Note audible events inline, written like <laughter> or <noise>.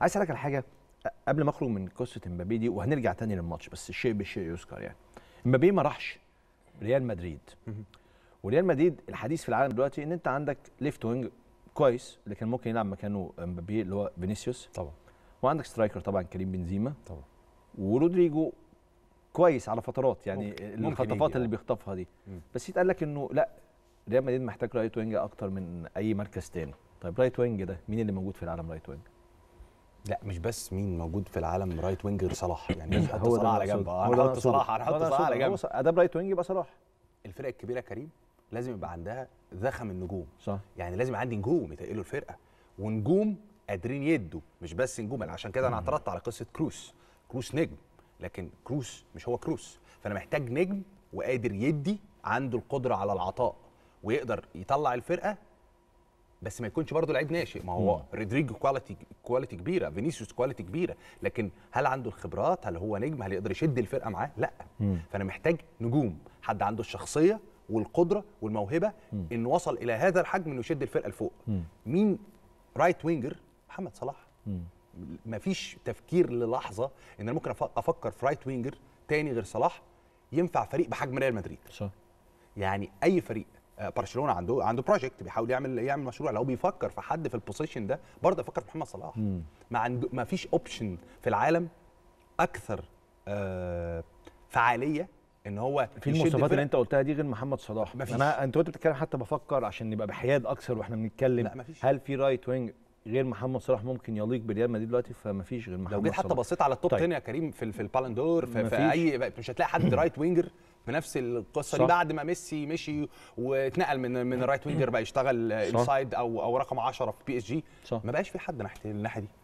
عايز اسالك على حاجه قبل ما اخرج من قصه امبابي دي وهنرجع تاني للماتش بس الشيء بالشيء يذكر يعني امبابي ما راحش ريال مدريد وريال مدريد الحديث في العالم دلوقتي ان انت عندك ليفت وينج كويس اللي كان ممكن يلعب مكانه امبابي اللي هو فينيسيوس طبعا وعندك سترايكر طبعا كريم بنزيما طبعا ورودريجو كويس على فترات يعني ممكن. الخطفات ممكن اللي آه. بيخطفها دي مم. بس يتقال لك انه لا ريال مدريد محتاج رايت وينج اكتر من اي مركز تاني طيب رايت وينج ده مين اللي موجود في العالم رايت وينج لا مش بس مين موجود في العالم رايت وينج غير صلاح يعني مش <clears throat> صلاح على جنب آه، انا هحط صلاح انا هحط صلاح على جنب اداب رايت وينج يبقى صلاح الفرق الكبيره كريم لازم يبقى عندها ذخم النجوم صح يعني لازم عندي نجوم يتقلوا الفرقه ونجوم قادرين يدوا مش بس نجوم يعني عشان كده انا اعترضت على قصه كروس كروس نجم لكن كروس مش هو كروس فانا محتاج نجم وقادر يدي عنده القدره على العطاء ويقدر يطلع الفرقه بس ما يكونش برضه لعيب ناشئ ما هو رودريجو كواليتي كواليتي كبيره فينيسيوس كواليتي كبيره لكن هل عنده الخبرات هل هو نجم هل يقدر يشد الفرقه معاه لا مم. فانا محتاج نجوم حد عنده الشخصيه والقدره والموهبه مم. انه وصل الى هذا الحجم انه يشد الفرقه لفوق مين رايت وينجر محمد صلاح ما فيش تفكير للحظه ان انا ممكن افكر في رايت وينجر تاني غير صلاح ينفع فريق بحجم ريال مدريد صح يعني اي فريق آه، برشلونه عنده عنده بروجكت بيحاول يعمل يعمل مشروع لو بيفكر في حد في البوزيشن ده برضه يفكر في محمد صلاح ما عنده ما فيش اوبشن في العالم اكثر آه، فعاليه ان هو في المواصفات اللي انت قلتها دي غير محمد صلاح مفيش. انا انت وانت بتتكلم حتى بفكر عشان نبقى بحياد اكثر واحنا بنتكلم هل في رايت وينج غير محمد صلاح ممكن يليق بريال مدريد دلوقتي فما فيش غير محمد صلاح لو جيت حتى بصيت على التوب 10 طيب. يا كريم في في البالندور في, في اي مش هتلاقي حد رايت <clears throat> وينجر في نفس القصه دي بعد ما ميسي مشي واتنقل من من الرايت وينجر بقى يشتغل انسايد او او رقم 10 في بي اس جي ما بقاش في حد ناحيه الناحيه دي